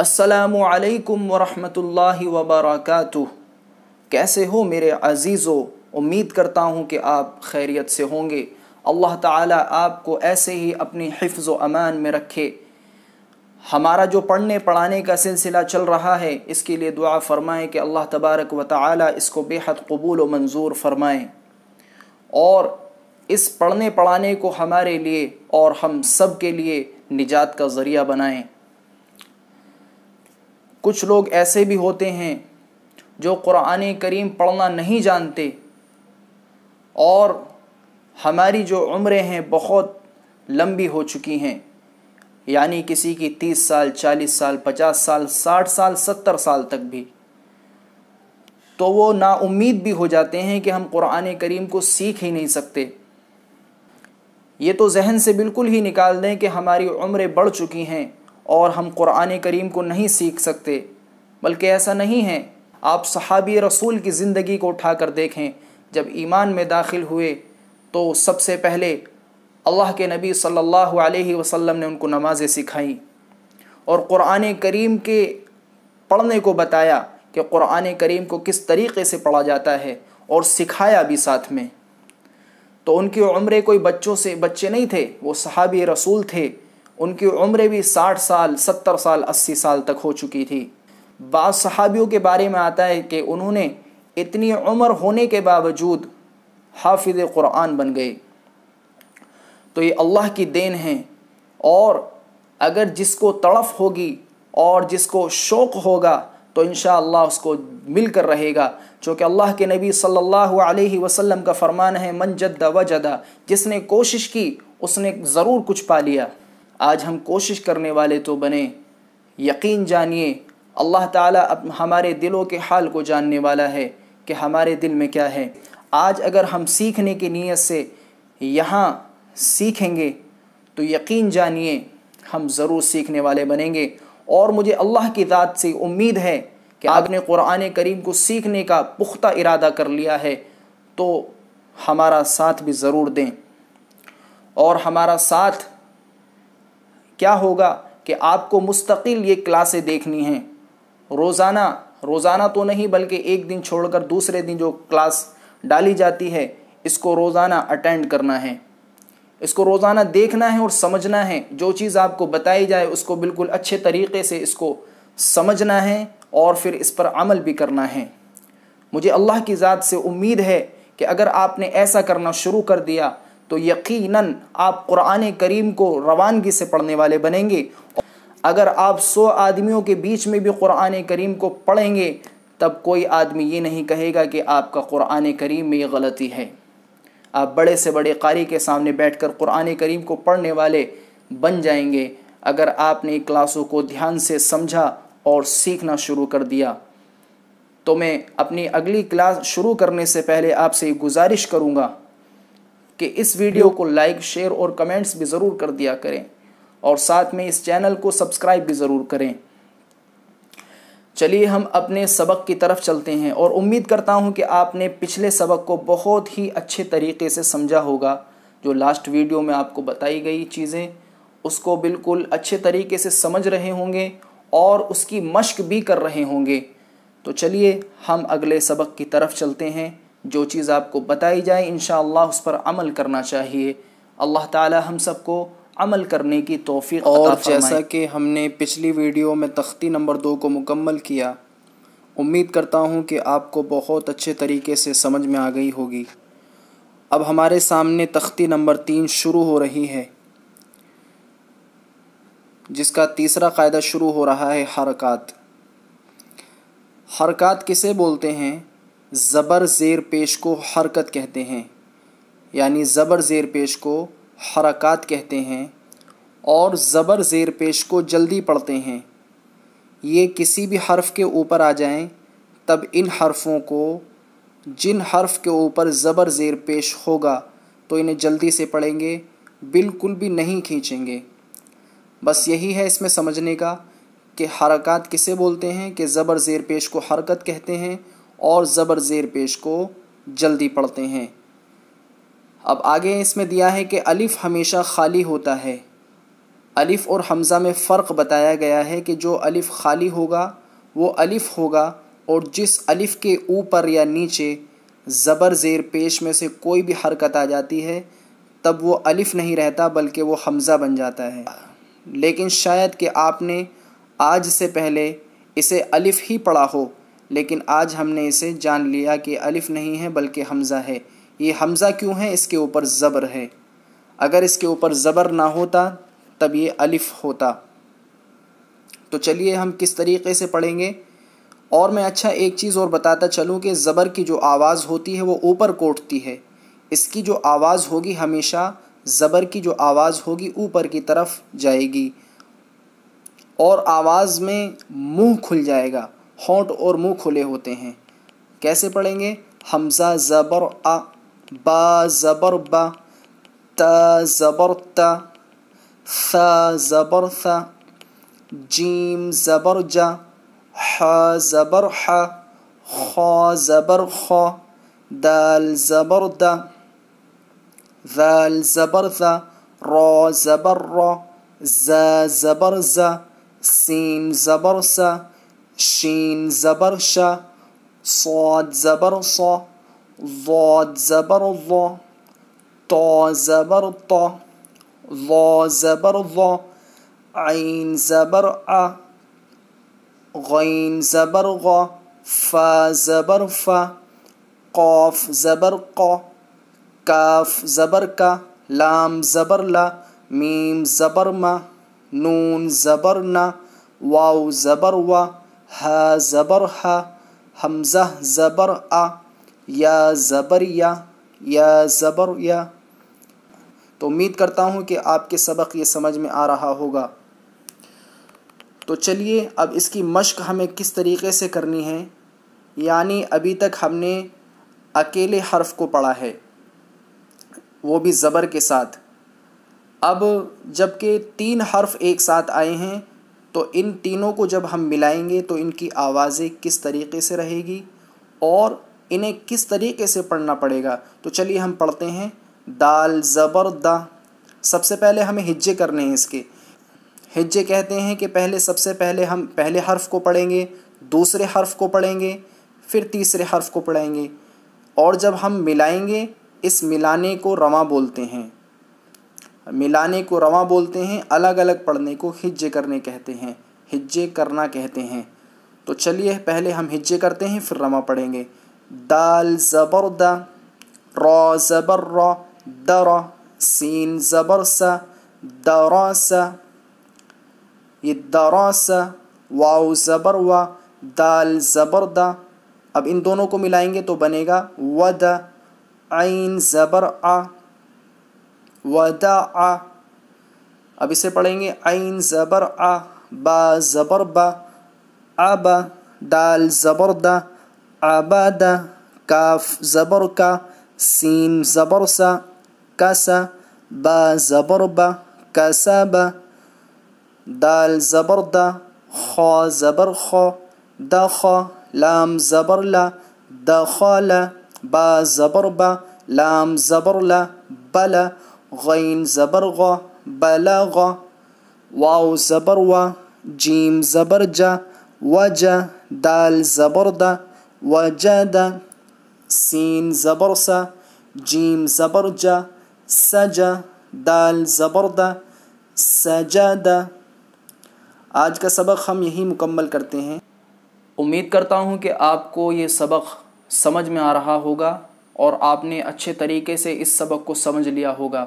असलकम वरहमल वबरक कैसे हो मेरे अज़ीज़ो उम्मीद करता हूँ कि आप खैरियत से होंगे अल्लाह ताला आपको ऐसे ही अपनी हिफ्ज़ अमान में रखे हमारा जो पढ़ने पढ़ाने का सिलसिला चल रहा है इसके लिए दुआ फ़रमाएँ कि अल्लाह तबारक व ताली इसको बेहद कबूल व मंजूर फ़रमाएँ और इस पढ़ने पढ़ाने को हमारे लिए और हम सब के लिए निजात का ज़रिया बनाएँ कुछ लोग ऐसे भी होते हैं जो क़ुरान करीम पढ़ना नहीं जानते और हमारी जो उम्रें हैं बहुत लंबी हो चुकी हैं यानी किसी की तीस साल चालीस साल पचास साल साठ साल सत्तर साल तक भी तो वो नाउमीद भी हो जाते हैं कि हम कुरान करीम को सीख ही नहीं सकते ये तो जहन से बिल्कुल ही निकाल दें कि हमारी उम्रें बढ़ चुकी हैं और हम कुरान करीम को नहीं सीख सकते बल्कि ऐसा नहीं है आप सहाबी रसूल की ज़िंदगी को उठा कर देखें जब ईमान में दाखिल हुए तो सबसे पहले अल्लाह के नबी सल्लल्लाहु अलैहि वसल्लम ने उनको नमाज़ें सिखाई और क़ुरान करीम के पढ़ने को बताया कि क़ुरान करीम को किस तरीके से पढ़ा जाता है और सिखाया भी साथ में तो उनकी उम्र कोई बच्चों से बच्चे नहीं थे वो सहाबी रसूल थे उनकी उम्र भी साठ साल सत्तर साल अस्सी साल तक हो चुकी थी बाद सहाबियों के बारे में आता है कि उन्होंने इतनी उम्र होने के बावजूद हाफिज़ क़ुरान बन गए तो ये अल्लाह की देन है और अगर जिसको तड़फ होगी और जिसको शौक़ होगा तो इन उसको मिल कर रहेगा चूँकि अल्लाह के नबी सल्लल्लाहु अलैहि वसल्लम का फ़रमान है मन जद्दा व जदा जिसने कोशिश की उसने ज़रूर कुछ पा लिया आज हम कोशिश करने वाले तो बने यकीन जानिए अल्लाह ताला अब हमारे दिलों के हाल को जानने वाला है कि हमारे दिल में क्या है आज अगर हम सीखने की नीयत से यहाँ सीखेंगे तो यकीन जानिए हम ज़रूर सीखने वाले बनेंगे और मुझे अल्लाह की दात से उम्मीद है कि आपने कुरान करीम को सीखने का पुख्ता इरादा कर लिया है तो हमारा साथ भी ज़रूर दें और हमारा साथ क्या होगा कि आपको मुस्तकिल ये क्लासें देखनी हैं रोज़ाना रोज़ाना तो नहीं बल्कि एक दिन छोड़कर दूसरे दिन जो क्लास डाली जाती है इसको रोज़ाना अटेंड करना है इसको रोज़ाना देखना है और समझना है जो चीज़ आपको बताई जाए उसको बिल्कुल अच्छे तरीके से इसको समझना है और फिर इस पर अमल भी करना है मुझे अल्लाह की ज़ात से उम्मीद है कि अगर आपने ऐसा करना शुरू कर दिया तो यकीनन आप कुरान करीम को रवानगी से पढ़ने वाले बनेंगे अगर आप सौ आदमियों के बीच में भी कुरान करीम को पढ़ेंगे तब कोई आदमी ये नहीं कहेगा कि आपका कुरान करीम में ये गलती है आप बड़े से बड़े कारी के सामने कर कुरान करीम को पढ़ने वाले बन जाएंगे अगर आपने क्लासों को ध्यान से समझा और सीखना शुरू कर दिया तो मैं अपनी अगली क्लास शुरू करने से पहले आपसे गुजारिश करूँगा कि इस वीडियो को लाइक शेयर और कमेंट्स भी ज़रूर कर दिया करें और साथ में इस चैनल को सब्सक्राइब भी ज़रूर करें चलिए हम अपने सबक की तरफ चलते हैं और उम्मीद करता हूँ कि आपने पिछले सबक को बहुत ही अच्छे तरीके से समझा होगा जो लास्ट वीडियो में आपको बताई गई चीज़ें उसको बिल्कुल अच्छे तरीके से समझ रहे होंगे और उसकी मश्क भी कर रहे होंगे तो चलिए हम अगले सबक की तरफ चलते हैं जो चीज़ आपको बताई जाए इन उस पर अमल करना चाहिए अल्लाह ताला हम सबको अमल करने की तोफ़ी और जैसा कि हमने पिछली वीडियो में तख्ती नंबर दो को मुकम्मल किया उम्मीद करता हूँ कि आपको बहुत अच्छे तरीके से समझ में आ गई होगी अब हमारे सामने तख्ती नंबर तीन शुरू हो रही है जिसका तीसरा कायदा शुरू हो रहा है हरकत हरकत किसे बोलते हैं ज़बर ज़ेर पेश को हरकत कहते हैं यानी ज़बर ज़ेर पेश को हरकत कहते हैं और ज़बर ज़ेर पेश को जल्दी पढ़ते हैं ये किसी भी हर्फ के ऊपर आ जाएं तब इन हर्फों को जिन हर्फ के ऊपर ज़बर ज़ेर पेश होगा तो इन्हें जल्दी से पढ़ेंगे बिल्कुल भी नहीं खींचेंगे बस यही है इसमें समझने का कि हरकत किसे बोलते हैं कि ज़बर ज़ेर पेश को हरकत कहते हैं और ज़बर ज़ेर पेश को जल्दी पढ़ते हैं अब आगे इसमें दिया है कि अलिफ़ हमेशा खाली होता है अलिफ़ और हमज़ा में फ़र्क बताया गया है कि जो अलिफ़ खाली होगा वो अलिफ़ होगा और जिस अलिफ़ के ऊपर या नीचे ज़बर ज़ेर पेश में से कोई भी हरकत आ जाती है तब वो अलिफ़ नहीं रहता बल्कि वो हमज़ा बन जाता है लेकिन शायद कि आपने आज से पहले इसे अलिफ़ ही पढ़ा हो लेकिन आज हमने इसे जान लिया कि अलिफ नहीं है बल्कि हमज़ा है ये हमज़ा क्यों है इसके ऊपर ज़बर है अगर इसके ऊपर ज़बर ना होता तब ये अलिफ होता तो चलिए हम किस तरीके से पढ़ेंगे और मैं अच्छा एक चीज़ और बताता चलूँ कि ज़बर की जो आवाज़ होती है वो ऊपर कोटती है इसकी जो आवाज़ होगी हमेशा ज़बर की जो आवाज़ होगी ऊपर की तरफ जाएगी और आवाज़ में मुंह खुल जाएगा होंठ और मुंह खुले होते हैं कैसे पढ़ेंगे हमज़ा ज़बर आ बा ज़बर बा ता ज़बर ता सा ज़बर सा जीम ज़बर जा हा ज़बर हा खा ज़बर खा दाल ज़बर दा ذال ज़बर ذا را जबर را زا ज़बर زا सीम ज़बर सा شين زبر شا صاد زبر صا ضاد زبر ضا طا زبر طا ضا زبر ضا عين زبر ع غين زبر غا فا زبر فا قاف زبر قا काफ ज़बर का लाम ज़बर ला मीम ज़बर मा नून ज़बर ना वाव ज़बर वा हा ज़बर हा हमज़ा ज़बर आ या ज़बर या या ज़बर या तो उम्मीद करता हूँ कि आपके सबक ये समझ में आ रहा होगा तो चलिए अब इसकी मश्क हमें किस तरीके से करनी है यानी अभी तक हमने अकेले हर्फ को पढ़ा है वो भी ज़बर के साथ अब जबकि तीन हर्फ एक साथ आए हैं तो इन तीनों को जब हम मिलाएंगे तो इनकी आवाज़ें किस तरीके से रहेगी और इन्हें किस तरीके से पढ़ना पड़ेगा तो चलिए हम पढ़ते हैं दाल ज़बर दा सबसे पहले हमें हिज्जे करने हैं इसके हिज्जे कहते हैं कि पहले सबसे पहले हम पहले हर्फ को पढ़ेंगे दूसरे हर्फ को पढ़ेंगे फिर तीसरे हर्फ को पढ़ेंगे और जब हम मिलाएंगे इस मिलाने को रमा बोलते हैं मिलाने को रवा बोलते हैं अलग अलग पढ़ने को हिज्जे करने कहते हैं हिज्जे करना कहते हैं तो चलिए पहले हम हिज्जे करते हैं फिर रवा पढ़ेंगे दाल ज़बर द रॉ ज़बर सीन ज़बर सा दरा स ये ज़बर व दाल ज़बर द अब इन दोनों को मिलाएंगे तो बनेगा व आइन ज़बर आ ودع अब इसे पढ़ेंगे आइन ज़बर आ बा ज़बर बा आब दाल ज़बर दा आबाद काफ ज़बर का सीन ज़बर सा कसा बा ज़बर बा कसब दाल ज़बर दा खा ज़बर खो दख लाम ज़बर ला दखला बा ज़बर बा लाम ज़बर ला बला गैन ज़बर ग बला ग वाओ ज़बर व जीम ज़बर जा वज दाल ज़बर द वजद सीन ज़बर सा जीम ज़बर जा सजा दाल ज़बर द सजादा आज का सबक हम यही मुकम्मल करते हैं उम्मीद करता हूँ कि आपको ये सबक समझ में आ रहा होगा और आपने अच्छे तरीके से इस सबक को समझ लिया होगा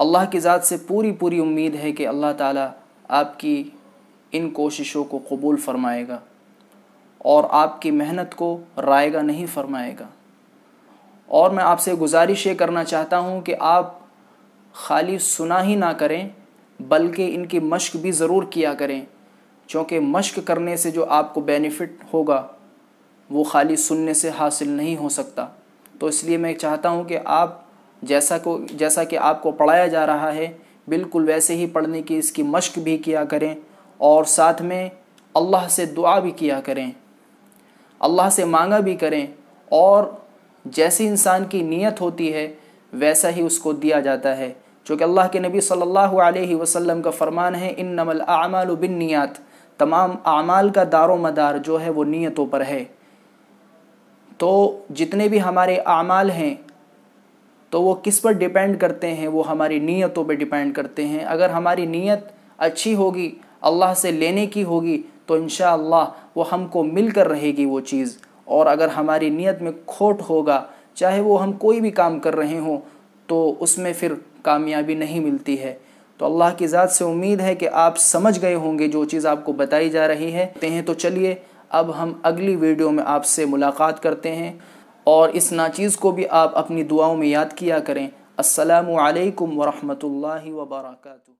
अल्लाह की ज़ात से पूरी पूरी उम्मीद है कि अल्लाह ताला आपकी इन कोशिशों को कबूल फरमाएगा और आपकी मेहनत को रायगा नहीं फरमाएगा और मैं आपसे गुजारिश ये करना चाहता हूँ कि आप खाली सुना ही ना करें बल्कि इनकी मश्क भी ज़रूर किया करें क्योंकि मश्क करने से जो आपको बेनिफिट होगा वो खाली सुनने से हासिल नहीं हो सकता तो इसलिए मैं चाहता हूँ कि आप जैसा को जैसा कि आपको पढ़ाया जा रहा है बिल्कुल वैसे ही पढ़ने की इसकी मश्क भी किया करें और साथ में अल्लाह से दुआ भी किया करें अल्लाह से मांगा भी करें और जैसे इंसान की नीयत होती है वैसा ही उसको दिया जाता है चूँकि अल्लाह के नबी सल्लल्लाहु अलैहि वसल्लम का फ़रमान है इन नमल आमाल बिन नियात तमाम आमाल का दारो मदार जो है वो नीयतों पर है तो जितने भी हमारे आमाल हैं तो वो किस पर डिपेंड करते हैं वो हमारी नीयतों पर डिपेंड करते हैं अगर हमारी नीयत अच्छी होगी अल्लाह से लेने की होगी तो इन वो हमको मिल कर रहेगी वो चीज़ और अगर हमारी नीयत में खोट होगा चाहे वो हम कोई भी काम कर रहे हों तो उसमें फिर कामयाबी नहीं मिलती है तो अल्लाह की ज़ात से उम्मीद है कि आप समझ गए होंगे जो चीज़ आपको बताई जा रही है तो चलिए अब हम अगली वीडियो में आपसे मुलाकात करते हैं और इस नाचीज़ को भी आप अपनी दुआओं में याद किया करें असलकम वरहमल वर्का